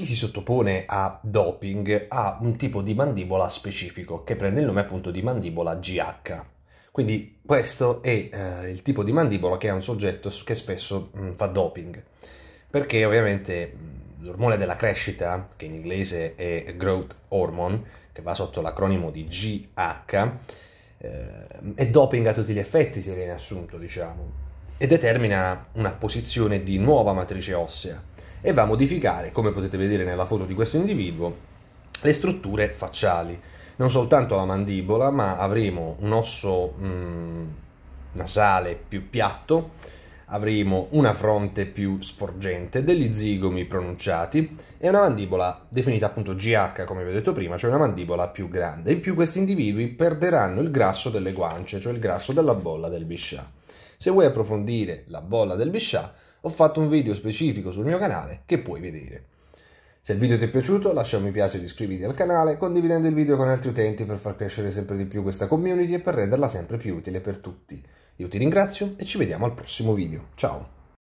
chi si sottopone a doping ha un tipo di mandibola specifico che prende il nome appunto di mandibola GH. Quindi questo è eh, il tipo di mandibola che ha un soggetto che spesso mh, mm, fa doping, perché ovviamente mh, mm, l'ormone della crescita, che in inglese è growth hormone, che va sotto l'acronimo di GH, eh, è doping a tutti gli effetti se viene assunto, diciamo, e determina una posizione di nuova matrice ossea e va a modificare, come potete vedere nella foto di questo individuo, le strutture facciali. Non soltanto la mandibola, ma avremo un osso mh, mm, nasale più piatto, avremo una fronte più sporgente, degli zigomi pronunciati e una mandibola definita appunto GH come vi ho detto prima, cioè una mandibola più grande. In più questi individui perderanno il grasso delle guance, cioè il grasso della bolla del Bichat. Se vuoi approfondire la bolla del Bichat, ho fatto un video specifico sul mio canale che puoi vedere. Se il video ti è piaciuto lascia un mi piace ed iscriviti al canale condividendo il video con altri utenti per far crescere sempre di più questa community e per renderla sempre più utile per tutti. Io ti ringrazio e ci vediamo al prossimo video. Ciao!